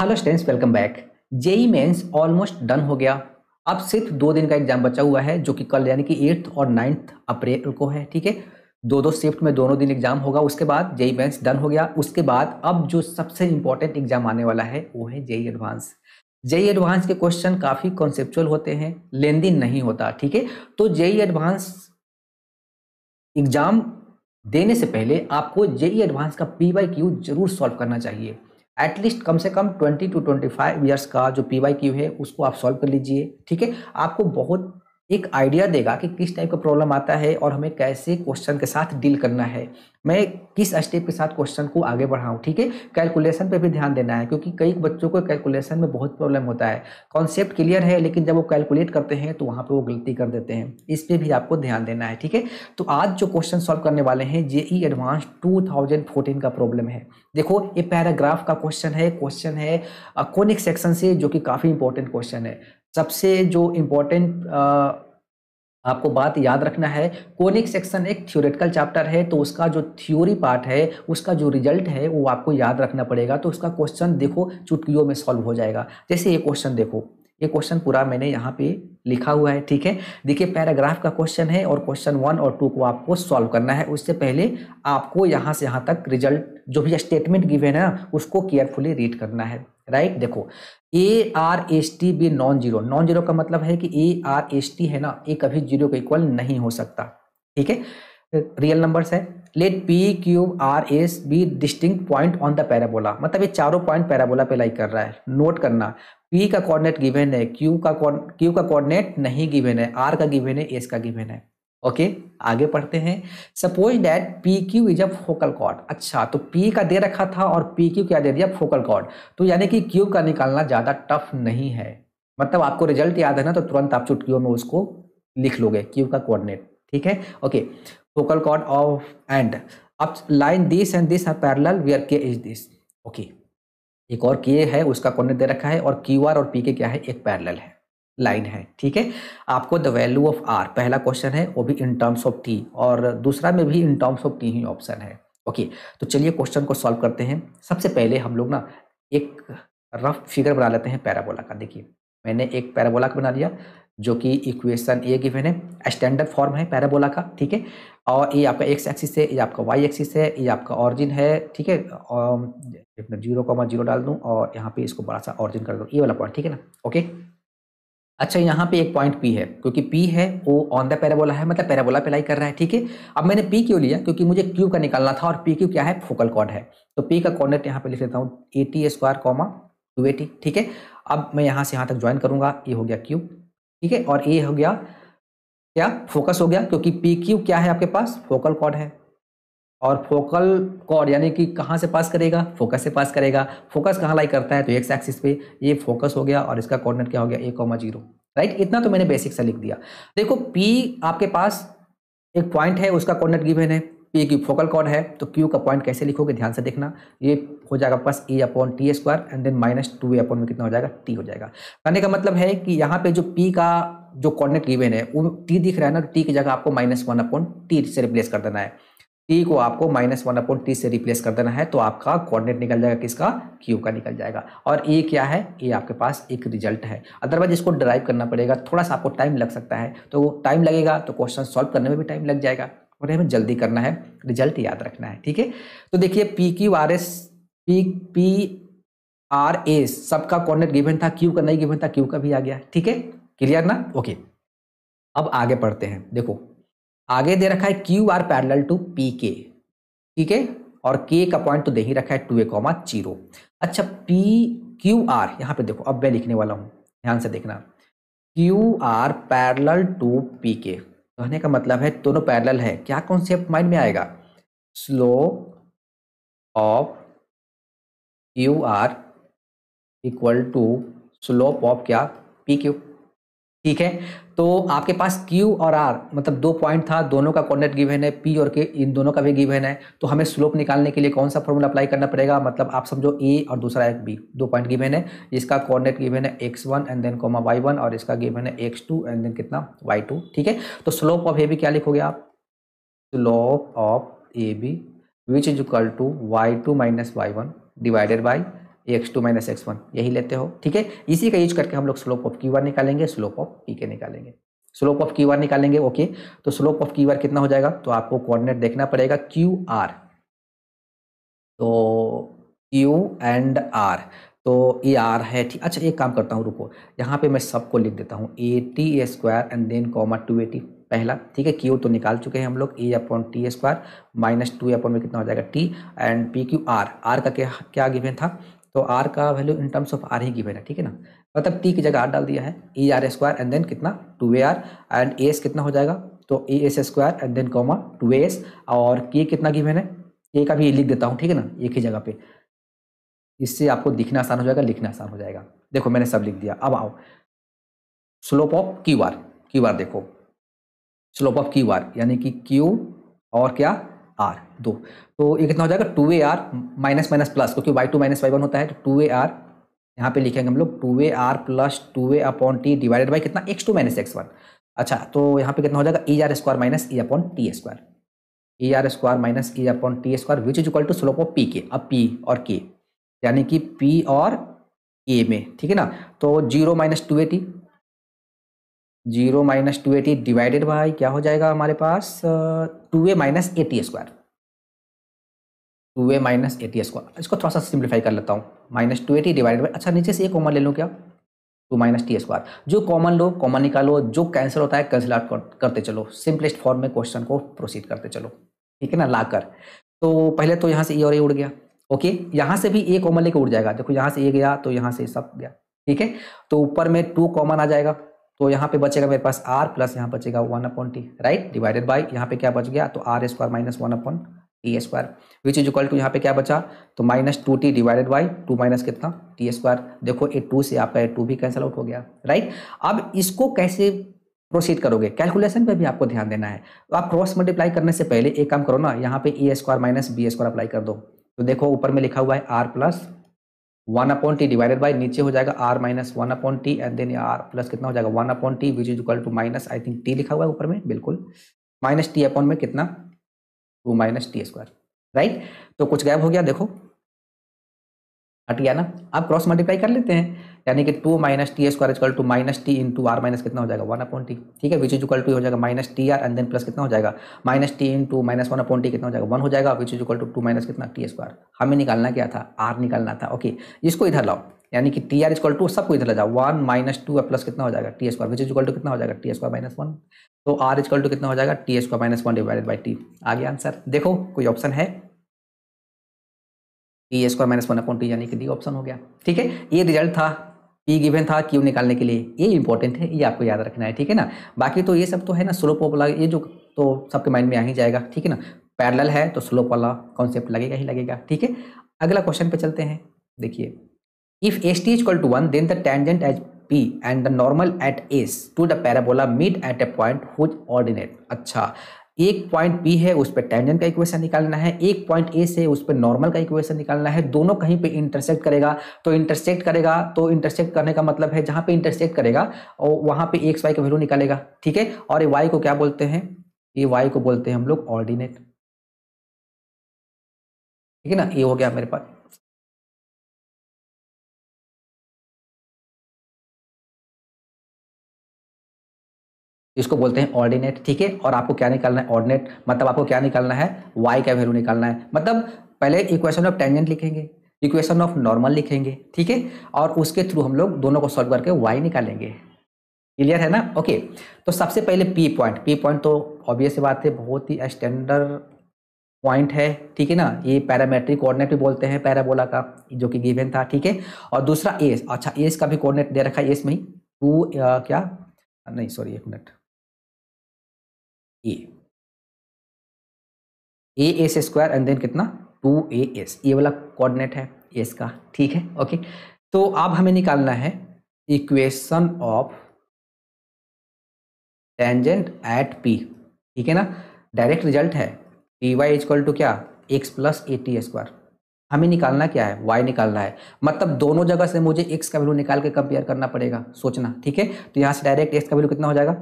hello students welcome back JEE mains almost done हो गया अब सिर्फ दो दिन का एग्जाम बचा हुआ है जो कि कल यानी कि एट्थ और नाइन्थ अप्रैल को है ठीक है दो दो शिफ्ट में दोनों दिन एग्जाम होगा उसके बाद जेई मेंस डन हो गया उसके बाद अब जो सबसे इंपॉर्टेंट एग्जाम आने वाला है वो है जेई एडवांस जेई एडवांस के क्वेश्चन काफ़ी कॉन्सेप्चुअल होते हैं लेंदी नहीं होता ठीक है तो जेई एडवांस एग्जाम देने से पहले आपको जेई एडवांस का पी वाई क्यू जरूर सॉल्व करना चाहिए एटलीस्ट कम से कम 20 टू 25 फाइव ईयर्स का जो पी वाई क्यू है उसको आप सॉल्व कर लीजिए ठीक है आपको बहुत एक आइडिया देगा कि किस टाइप का प्रॉब्लम आता है और हमें कैसे क्वेश्चन के साथ डील करना है मैं किस स्टेप के साथ क्वेश्चन को आगे बढ़ाऊँ ठीक है कैलकुलेशन पे भी ध्यान देना है क्योंकि कई बच्चों को कैलकुलेशन में बहुत प्रॉब्लम होता है कॉन्सेप्ट क्लियर है लेकिन जब वो कैलकुलेट करते हैं तो वहाँ पर वो गलती कर देते हैं इस पर भी आपको ध्यान देना है ठीक है तो आज जो क्वेश्चन सॉल्व करने वाले हैं जेई एडवांस टू का प्रॉब्लम है देखो ये पैराग्राफ का क्वेश्चन है क्वेश्चन है कोनिक सेक्शन से जो कि काफ़ी इंपॉर्टेंट क्वेश्चन है सबसे जो इम्पोर्टेंट आपको बात याद रखना है कोनिक सेक्शन एक थ्योरेटिकल चैप्टर है तो उसका जो थ्योरी पार्ट है उसका जो रिजल्ट है वो आपको याद रखना पड़ेगा तो उसका क्वेश्चन देखो चुटकियों में सॉल्व हो जाएगा जैसे ये क्वेश्चन देखो ये क्वेश्चन पूरा मैंने यहाँ पे लिखा हुआ है ठीक है देखिए पैराग्राफ का क्वेश्चन है और क्वेश्चन वन और टू को आपको सॉल्व करना है उससे पहले आपको यहाँ से यहाँ तक रिजल्ट जो भी स्टेटमेंट गिवेन है ना उसको केयरफुली रीड करना है राइट देखो A R S T B non zero non zero का मतलब है कि ए आर एस टी है ना ये कभी जीरो का इक्वल नहीं हो सकता ठीक है रियल नंबर्स है let P Q R S be distinct point on the parabola मतलब ये चारों पॉइंट पैराबोला पे लाइक कर रहा है नोट करना पी का कोऑर्डिनेट गिवन है क्यू का क्यू का कोऑर्डिनेट नहीं गिवन है आर का गिवन है एस का गिवन है ओके okay, आगे पढ़ते हैं suppose that P Q is a focal chord अच्छा तो पी का दे रखा था और पी क्यू क्या दे दिया फोकल कॉर्ड तो यानी कि क्यू का निकालना ज़्यादा टफ नहीं है मतलब आपको रिजल्ट याद है ना तो तुरंत आप चुटकियों में उसको लिख लोगे क्यू का कोऑर्डिनेट ठीक है okay focal chord of and अब line this and this are parallel V R के इज दिस ओके एक और के है उसका कोऑर्डिनेट दे रखा है और क्यू आर और पी के क्या है एक पैरल है लाइन है ठीक है आपको द वैल्यू ऑफ आर पहला क्वेश्चन है वो भी इन टर्म्स ऑफ टी और दूसरा में भी इन टर्म्स ऑफ टी ही ऑप्शन है ओके तो चलिए क्वेश्चन को सॉल्व करते हैं सबसे पहले हम लोग ना एक रफ फिगर बना लेते हैं पैराबोला का देखिए मैंने एक पैराबोला का बना लिया जो कि इक्वेशन ए गिवन है स्टैंडर्ड फॉर्म है पैराबोला का ठीक है और ये आपका एक्स एक्सिस है ये आपका वाई एक्सिस है ये आपका ऑरिजिन है ठीक है और जीरो कॉमा जीरो डाल दूँ और यहाँ पे इसको बड़ा सा ऑरिजिन कर दूँ ये वाला पॉइंट ठीक है ना ओके अच्छा यहाँ पे एक पॉइंट पी है क्योंकि पी है वो ऑन द पैराबोला है मतलब पैराबोला पे लाई कर रहा है ठीक है अब मैंने पी क्यों लिया क्योंकि मुझे क्यू का निकालना था और पी क्यू क्या है फोकल कॉर्ड है तो पी का कॉर्डनेट यहाँ पे लिख लेता हूँ A T square comma two A T ठीक है अब मैं यहाँ से यहाँ तक ज्वाइन करूंगा ये हो गया क्यू ठीक है और ए हो गया क्या फोकस हो गया क्योंकि पी क्यू क्या है आपके पास फोकल कॉर्ड है और फोकल कॉर्ड यानी कि कहाँ से पास करेगा फोकस से पास करेगा फोकस कहाँ लाई करता है तो एक्स एक्सिस पे ये फोकस हो गया और इसका कोऑर्डिनेट क्या हो गया ए कॉमा जीरो राइट इतना तो मैंने बेसिक से लिख दिया देखो पी आपके पास एक पॉइंट है उसका कोऑर्डिनेट गिवन है पी की फोकल कॉर्ड है तो क्यू का पॉइंट कैसे लिखोगे ध्यान से देखना ये हो जाएगा पास A upon T square and then minus two A upon में कितना हो जाएगा टी हो जाएगा कहने का मतलब है कि यहाँ पे जो पी का जो कॉर्डिनेट गिवन है वो टी दिख रहा है ना टी तो की जगह आपको माइनस वन अपॉन टी से रिप्लेस कर देना है टी को आपको माइनस वन अपॉन टी से रिप्लेस कर देना है तो आपका कोऑर्डिनेट निकल जाएगा किसका क्यू का निकल जाएगा और ए क्या है ए आपके पास एक रिजल्ट है अदरवाइज इसको ड्राइव करना पड़ेगा थोड़ा सा आपको टाइम लग सकता है तो टाइम लगेगा तो क्वेश्चन सॉल्व करने में भी टाइम लग जाएगा और हमें जल्दी करना है रिजल्ट याद रखना है ठीक है तो देखिए P Q R S P P R S सबका कोऑर्डिनेट गिवन था क्यू का नहीं गिवन था क्यू का भी आ गया ठीक है क्लियर ना ओके अब आगे पढ़ते हैं देखो आगे दे रखा है Q R parallel to P K ठीक है और के का पॉइंट तो दे ही रखा है टू ए कॉमा जीरो अच्छा पी क्यू आर यहाँ पे देखो अब मैं लिखने वाला हूँ ध्यान से देखना Q R parallel to P K कहने का मतलब है दोनों पैरल है क्या कॉन्सेप्ट माइंड में आएगा slope of Q R equal to slope of क्या पी क्यू ठीक है तो आपके पास Q और R मतलब दो पॉइंट था दोनों का कॉर्डिनेट गिवन है P और K इन दोनों का भी गिवन है तो हमें स्लोप निकालने के लिए कौन सा फॉर्मूला अप्लाई करना पड़ेगा मतलब आप समझो A और दूसरा एक B दो पॉइंट गिवन है इसका कॉर्डिनेट गिवन है X one and then comma Y one और इसका गिवन है एक्स टू एंड देन कितना वाई टू ठीक है तो स्लोप ऑफ ए बी क्या लिखोगे आप slope of A B which is equal to Y two minus Y one divided by X two minus X one यही लेते हो ठीक है इसी का यूज करके हम लोग स्लोप ऑफ क्यू आर निकालेंगे स्लोप ऑफ पी के निकालेंगे स्लोप ऑफ क्यू आर निकालेंगे ओके तो स्लोप ऑफ क्यू आर कितना हो जाएगा तो आपको कोऑर्डिनेट देखना पड़ेगा क्यू आर तो क्यू एंड आर तो ये आर है ठीक अच्छा एक काम करता हूँ रुको यहाँ पे मैं सबको लिख देता हूँ A T A square and then comma two A T पहला ठीक है क्यू तो निकाल चुके हैं हम लोग A upon T square minus two upon में कितना हो जाएगा T and P Q R R का क्या क्या गिवन था तो आर का value in terms of R ही गिवन है ठीक है ना मतलब टी की जगह आर डाल दिया है E R square and then कितना two A R and A S कितना हो जाएगा तो A S square and then comma two A S और के कितना गिवन है के का भी लिख देता हूँ ठीक है ना एक ही जगह पे इससे आपको दिखना आसान हो जाएगा लिखना आसान हो जाएगा देखो मैंने सब लिख दिया अब आओ slope of Q R Q R देखो स्लोप ऑफ क्यू आर यानी कि क्यू और क्या आर दो तो ये कितना हो जाएगा two A R minus minus plus क्योंकि Y two minus Y one होता है तो टू ए आर यहाँ पे लिखेंगे हम लोग two A R plus two A upon T divided by कितना X two minus X one अच्छा तो यहाँ पे कितना हो जाएगा E R square minus E upon T square E R square minus E upon T square which is equal to slope of P K अब P और के यानी कि पी और ए में ठीक है ना तो zero minus two A T zero minus two A T divided by क्या हो जाएगा हमारे पास two A minus A T square two A minus A T square इसको थोड़ा सा सिंप्लीफाई कर लेता हूँ minus two A T divided by अच्छा नीचे से एक कॉमन ले लूँ क्या टू माइनस टी स्क्वायर जो कॉमन लो कॉमन निकालो जो कैंसिल होता है कैंसिल आउट करते चलो सिंपलेस्ट फॉर्म में क्वेश्चन को प्रोसीड करते चलो ठीक है ना लाकर तो पहले तो यहाँ से ये और ये उड़ गया ओके यहाँ से भी ए कॉमन लेके उड़ जाएगा देखो यहाँ से ए गया तो यहाँ से सब गया ठीक है तो ऊपर में टू कॉमन आ जाएगा तो यहाँ पे बचेगा मेरे पास आर प्लस यहाँ बचेगा one upon T right divided by यहाँ पे क्या बच गया तो R square minus one upon T square which is equal to यहाँ पे क्या बचा तो minus two T divided by two minus कितना टी स्क्वायर देखो ए टू से आपका ए टू भी कैंसिल आउट हो गया राइट अब इसको कैसे प्रोसीड करोगे कैलकुलेशन पे भी आपको ध्यान देना है तो आप क्रॉस मल्टीप्लाई करने से पहले एक काम करो ना यहाँ पे A square minus B square apply कर दो तो देखो ऊपर में लिखा हुआ है R plus one upon T divided by नीचे हो जाएगा R minus one upon T and then R plus कितना हो जाएगा one upon T which is equal to minus I think T लिखा हुआ है ऊपर में बिल्कुल माइनस टी अपॉन में कितना two minus T square right तो कुछ गैप हो गया देखो हट गया ना आप क्रॉस मल्टीप्लाई कर लेते हैं यानी कि two minus T square is equal two minus T into R minus कितना हो जाएगा वन अपॉइंट टी ठीक है विच इज इक्वल टू हो जाएगा minus T R and then plus कितना हो जाएगा minus T two minus one upon T कितना हो जाएगा वन हो जाएगा which is equal to two minus कितना टी स्क्वायर हमें निकालना क्या था आर निकालना था ओके इसको इधर लाओ यानी कि टी आर इक्वल टू सबको इधर ले जाओ वन माइनस टू प्लस कितना हो जाएगा T square which is equal to कितना हो जाएगा टी स्क्वायर माइनस वन तो आर इक्वल टू कितना हो जाएगा T square minus one divided by T आगे आंसर देखो कोई ऑप्शन है P A square minus one upon T यानी कि डी ऑप्शन हो गया ठीक है ये रिजल्ट था पी गिवन था क्यू निकालने के लिए ये इंपॉर्टेंट है ये आपको याद रखना है ठीक है ना बाकी तो ये सब तो है ना स्लोप वाला ये जो तो सबके माइंड में आ ही जाएगा ठीक है ना पैरेलल है तो स्लोप वाला कॉन्सेप्ट लगेगा ही लगेगा ठीक है अगला क्वेश्चन पे चलते हैं देखिए if S T is equal to one then the tangent at P and the normal at S to the parabola meet at a point whose ordinate अच्छा एक पॉइंट बी है उस पर टेंजन का इक्वेशन निकालना है एक पॉइंट ए से उस पर नॉर्मल का इक्वेशन निकालना है दोनों कहीं पे इंटरसेक्ट करेगा तो इंटरसेक्ट करेगा तो इंटरसेक्ट करने का मतलब है जहां पे इंटरसेक्ट करेगा और वहां पे एक्स वाई का वैल्यू निकालेगा ठीक है और ये वाई को क्या बोलते हैं ये वाई को बोलते हैं हम लोग ऑर्डिनेट ठीक है ना ये हो गया मेरे पास इसको बोलते हैं ऑर्डिनेट ठीक है और आपको क्या निकालना है ऑर्डिनेट मतलब आपको क्या निकालना है वाई का वैल्यू निकालना है मतलब पहले इक्वेशन ऑफ टेंजेंट लिखेंगे इक्वेशन ऑफ नॉर्मल लिखेंगे ठीक है और उसके थ्रू हम लोग दोनों को सॉल्व करके वाई निकालेंगे क्लियर है ना ओके तो सबसे पहले पी पॉइंट पी पॉइंट तो ऑब्वियस बात है बहुत ही स्टैंडर्ड पॉइंट है ठीक है ना ये पैरामेट्रिक कोऑर्डिनेट भी बोलते हैं पैराबोला का जो कि गिवन था ठीक है और दूसरा एस अच्छा एस का भी कोऑर्डिनेट दे रखा है एस में ही टू क्या नहीं सॉरी एक मिनट a a S square and then कितना टू ए एस ये वाला कोऑर्डिनेट है एस का ठीक है ओके तो अब हमें निकालना है equation of tangent at P ठीक है ना डायरेक्ट रिजल्ट है पी वाई इजक्वल टू क्या x plus a T square हमें निकालना क्या है वाई निकालना है मतलब दोनों जगह से मुझे एक्स का वैल्यू निकाल के कंपेयर करना पड़ेगा सोचना ठीक है तो यहाँ से डायरेक्ट एक्स का वैल्यू कितना हो जाएगा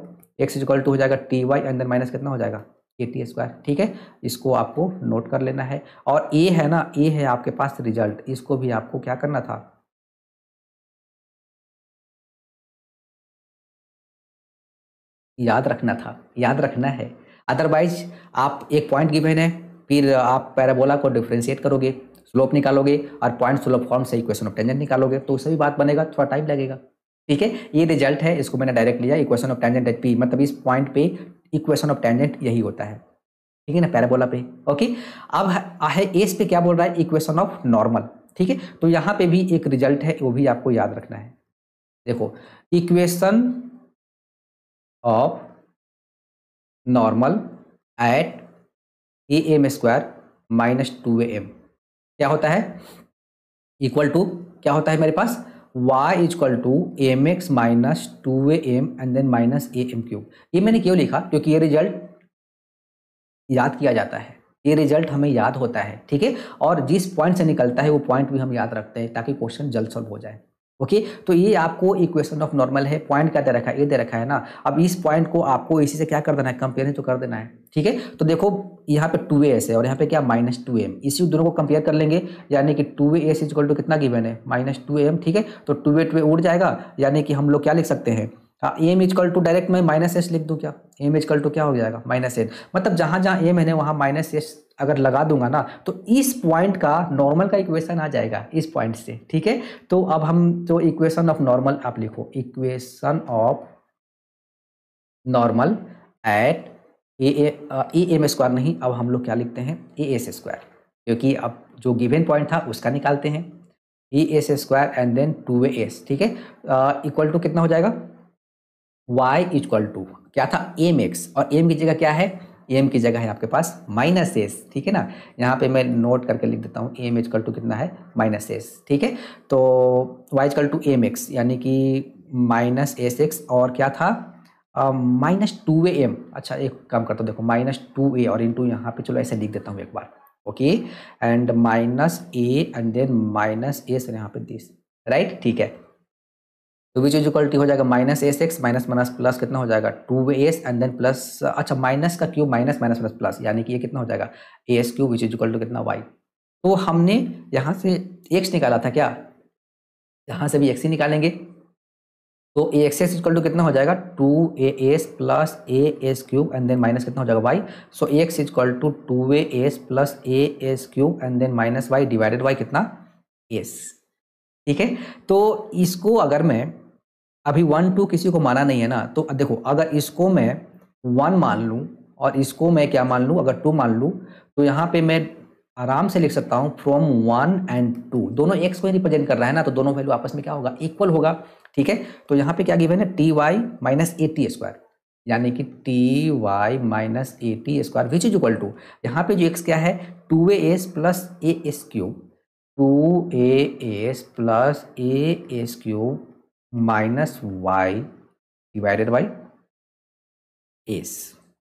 एक्स इजक्वल टू हो जाएगा टी वाई अंदर माइनस कितना हो जाएगा ए टी स्क्वायर ठीक है इसको आपको नोट कर लेना है और ए है ना ए है आपके पास रिजल्ट इसको भी आपको क्या करना था याद रखना था याद रखना है अदरवाइज आप एक पॉइंट गिवेन है फिर आप पैराबोला को डिफ्रेंशिएट करोगे स्लोप निकालोगे और पॉइंट स्लोप फॉर्म से इक्वेशन ऑफ टेंजेंट निकालोगे तो उससे भी बात बनेगा थोड़ा टाइम लगेगा ठीक है ये रिजल्ट है इसको मैंने डायरेक्ट लिया equation of tangent H P मतलब इस पॉइंट पे इक्वेशन ऑफ टेंजेंट यही होता है ठीक है ना पैराबोला पे ओके अब है एस पे क्या बोल रहा है इक्वेशन ऑफ नॉर्मल ठीक है तो यहाँ पे भी एक रिजल्ट है वो भी आपको याद रखना है देखो equation of normal at a m square minus two a m क्या होता है इक्वल टू क्या होता है मेरे पास y is equal to m x minus two a m and then minus a m cube ये मैंने क्यों लिखा क्योंकि ये रिजल्ट याद किया जाता है ये रिजल्ट हमें याद होता है ठीक है और जिस पॉइंट से निकलता है वो पॉइंट भी हम याद रखते हैं ताकि क्वेश्चन जल्द सॉल्व हो जाए ओके okay, तो ये आपको इक्वेशन ऑफ नॉर्मल है पॉइंट क्या दे रखा है ये दे रखा है ना अब इस पॉइंट को आपको इसी से क्या कर देना है कंपेयर तो कर देना है ठीक है तो देखो यहाँ पे टू एस है और यहाँ पे क्या माइनस टू एम इसी दोनों को कंपेयर कर लेंगे यानी कि टू एस इजल टू कितना गिवन है माइनस टू एम ठीक है तो टू ए टू ए उड़ जाएगा यानी कि हम लोग क्या लिख सकते हैं एम इजकल टू डायरेक्ट मैं माइनस एस लिख दूँ क्या एम इजकल टू क्या हो जाएगा माइनस एन मतलब जहाँ जहाँ एम है वहाँ माइनस एस अगर लगा दूंगा ना तो इस पॉइंट का नॉर्मल का इक्वेशन आ जाएगा इस पॉइंट से ठीक है तो अब हम जो इक्वेशन ऑफ नॉर्मल आप लिखो equation of normal at a m square नहीं अब हम लोग क्या लिखते हैं ए एस स्क्वायर क्योंकि अब जो गिवन पॉइंट था उसका निकालते हैं a S square and then two A s ठीक है इक्वल टू कितना हो जाएगा वाई इक्वल टू क्या था एम एक्स और एम की जगह क्या है एम की जगह है आपके पास माइनस एस ठीक है ना यहाँ पे मैं नोट करके लिख देता हूँ एम कल टू कितना है माइनस एस ठीक है तो वाई कल टू एम एक्स यानी कि माइनस एस एक्स और क्या था माइनस टू ए एम अच्छा एक काम करता हूँ देखो माइनस टू ए और इंटू यहाँ पे चलो ऐसे लिख देता हूँ एक बार okay and minus a and then minus s यहाँ पे दिस राइट ठीक है तो विच इज इक्वल टू हो जाएगा minus s x minus minus plus कितना हो जाएगा two s and then plus अच्छा माइनस का cube minus minus minus plus यानी कि ये कितना हो जाएगा a s cube which is equal to कितना वाई तो हमने यहाँ से एक्स निकाला था क्या यहाँ से भी एक्स ही निकालेंगे तो a x x equal to कितना हो जाएगा two A s plus a s cube and then minus कितना हो जाएगा y so a x equal to two A s plus a s cube and then minus y divided y कितना s ठीक है तो इसको अगर मैं अभी वन टू किसी को माना नहीं है ना तो देखो अगर इसको मैं वन मान लूँ और इसको मैं क्या मान लूँ अगर टू मान लूँ तो यहाँ पे मैं आराम से लिख सकता हूँ फ्रॉम वन एंड टू दोनों एक्स को रिप्रेजेंट कर रहा है ना तो दोनों वैल्यू आपस में क्या होगा इक्वल होगा ठीक है तो यहाँ पे क्या गिवन है t y minus a T square यानी कि t y minus a T square which is equal to यहाँ पे जो एक्स क्या है two A s plus a s cube two A s plus a s cube minus y divided by s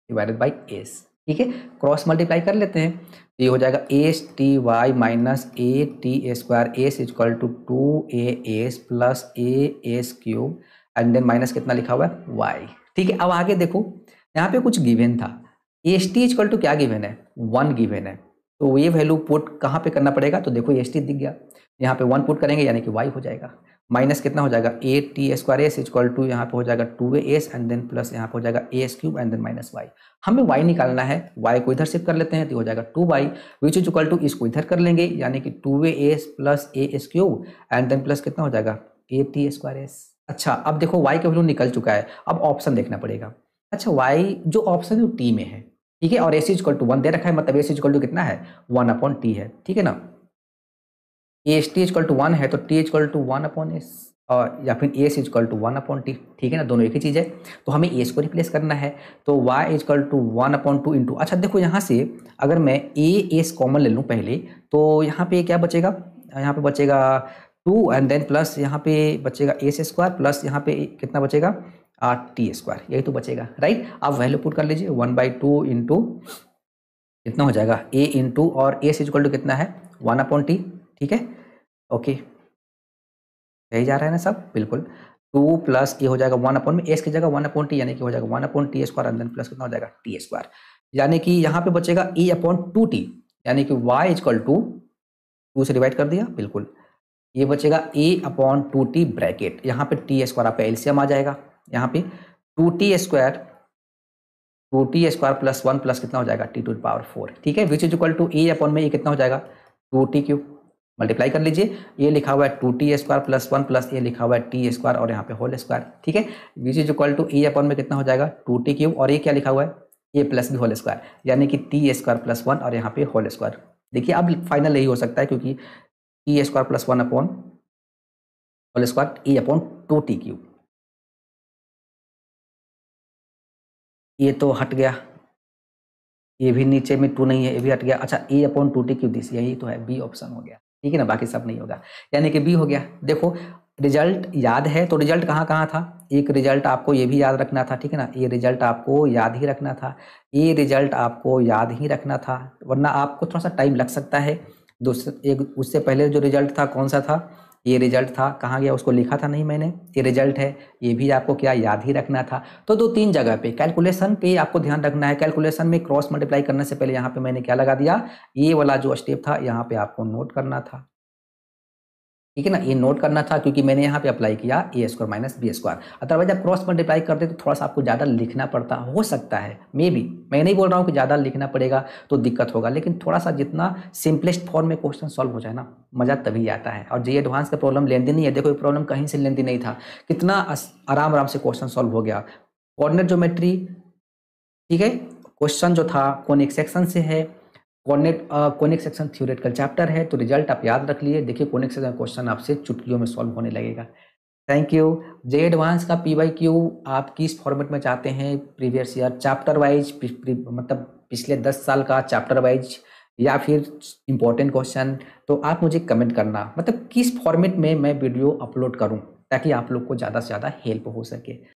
divided by s ठीक है cross multiply कर लेते हैं तो ये हो जाएगा s t y minus a T square s is equal to two A s plus a s cube and then minus कितना लिखा हुआ है वाई ठीक है अब आगे देखो यहाँ पे कुछ गिवेन था एस टी इजक्वल टू क्या गिवेन है वन गिवेन है तो ये वैल्यू पुट कहाँ पे करना पड़ेगा तो देखो एस टी दिख गया यहाँ पे वन पुट करेंगे यानी कि वाई हो जाएगा माइनस कितना हो जाएगा a T square s equal to यहाँ पे हो जाएगा two A s and then plus यहाँ पे हो जाएगा a s cube and then minus y हमें वाई निकालना है वाई को इधर शिफ्ट कर लेते हैं तो हो जाएगा two y which is equal to इसको इधर कर लेंगे यानी कि two A s plus a s cube and then plus कितना हो जाएगा ए टी स्क्वायर एस अच्छा अब देखो वाई का वैल्यू निकल चुका है अब ऑप्शन देखना पड़ेगा अच्छा वाई जो ऑप्शन है वो टी में है ठीक है और s is equal to one दे रखा है मतलब एस इज इक्वल टू कितना है वन अपॉन टी है ठीक है ना a s t is equal to one है तो t is equal to one upon s और या फिर s is equal to one upon t ठीक है ना दोनों एक ही चीज़ है तो हमें एस को रिप्लेस करना है तो y is equal to one upon two into अच्छा देखो यहाँ से अगर मैं ए एस कॉमन ले लूँ पहले तो यहाँ पे क्या बचेगा यहाँ पे बचेगा टू एंड देन प्लस यहाँ पे बचेगा एस स्क्वायर प्लस यहाँ पे कितना बचेगा आर टी स्क्वायर यही तो बचेगा राइट आप वैल्यू पुट कर लीजिए वन बाई टू इंटू कितना हो जाएगा ए इंटू और एस इजक्ल टू कितना है वन अपॉन टी ठीक है ओके सही जा रहा है ना सब बिल्कुल टू प्लस ये हो जाएगा वन अपॉन में एस की जगह वन अपॉन टी यानी कि हो जाएगा one upon T square and then plus कितना हो जाएगा टी स्क्वायर यानी कि यहाँ पे बचेगा ई अपॉन टू टी यानी कि वाई इजकल टू टू से डिवाइड कर दिया बिल्कुल ये बचेगा a upon two t bracket यहाँ पे टी स्क्वायर आपका एल्सियम आ जाएगा यहाँ पे two t square two t square plus one plus कितना हो जाएगा टी टू पावर फोर ठीक है which is equal to A upon में ये कितना हो जाएगा टू टी क्यू मल्टीप्लाई कर लीजिए ये लिखा हुआ है two t square plus one plus ये लिखा हुआ है टी स्क्वायर और यहाँ पे होल स्क्वायर ठीक है which is equal to e upon में कितना हो जाएगा टू टी क्यूब और ये क्या लिखा हुआ है a plus b whole square यानी कि टी स्क्वायर प्लस वन और यहाँ पे होल स्क्वायर देखिए अब फाइनल यही हो सकता है क्योंकि t square plus one upon whole square e upon two t cube ये तो हट गया ये भी नीचे में टू नहीं है ये भी हट गया अच्छा a upon two t cube this यही तो है बी ऑप्शन हो गया ठीक है ना बाकी सब नहीं होगा यानी कि बी हो गया देखो रिजल्ट याद है तो रिजल्ट कहाँ कहाँ था एक रिजल्ट आपको ये भी याद रखना था ठीक है ना ये रिजल्ट आपको याद ही रखना था ये रिजल्ट आपको याद ही रखना था वरना आपको थोड़ा सा टाइम लग सकता है दूसरे एक उससे पहले जो रिजल्ट था कौन सा था ये रिजल्ट था कहाँ गया उसको लिखा था नहीं मैंने ये रिजल्ट है ये भी आपको क्या याद ही रखना था तो दो तीन जगह पे कैलकुलेशन पे आपको ध्यान रखना है कैलकुलेशन में क्रॉस मल्टीप्लाई करने से पहले यहाँ पे मैंने क्या लगा दिया ये वाला जो स्टेप था यहाँ पे आपको नोट करना था ठीक है ना ये नोट करना था क्योंकि मैंने यहाँ पे अप्लाई किया a square minus B square otherwise आप क्रॉस मल्टीप्लाई करते तो थोड़ा सा आपको ज़्यादा लिखना पड़ता हो सकता है मे बी मैं नहीं बोल रहा हूँ कि ज़्यादा लिखना पड़ेगा तो दिक्कत होगा लेकिन थोड़ा सा जितना सिंपलेस्ट फॉर्म में क्वेश्चन सॉल्व हो जाए ना मज़ा तभी आता है और जी एडवांस का प्रॉब्लम लेंदी नहीं है देखो ये प्रॉब्लम कहीं से लेंदी नहीं था कितना आराम आराम से क्वेश्चन सॉल्व हो गया कॉर्डिनेट जोमेट्री ठीक है क्वेश्चन जो था कौन एक सेक्शन से है connect conic section theoretical chapter है तो रिजल्ट आप याद रख लिए देखिए कॉनिक सेक्शन क्वेश्चन आपसे चुटकियों में सॉल्व होने लगेगा थैंक यू जे एडवांस का पी वाई क्यू आप किस फॉर्मेट में चाहते हैं प्रीवियस ईयर चैप्टर वाइज मतलब पिछले दस साल का चैप्टर वाइज या फिर इम्पोर्टेंट क्वेश्चन तो आप मुझे कमेंट करना मतलब किस फॉर्मेट में मैं वीडियो अपलोड करूँ ताकि आप लोग को ज़्यादा से ज़्यादा हेल्प हो सके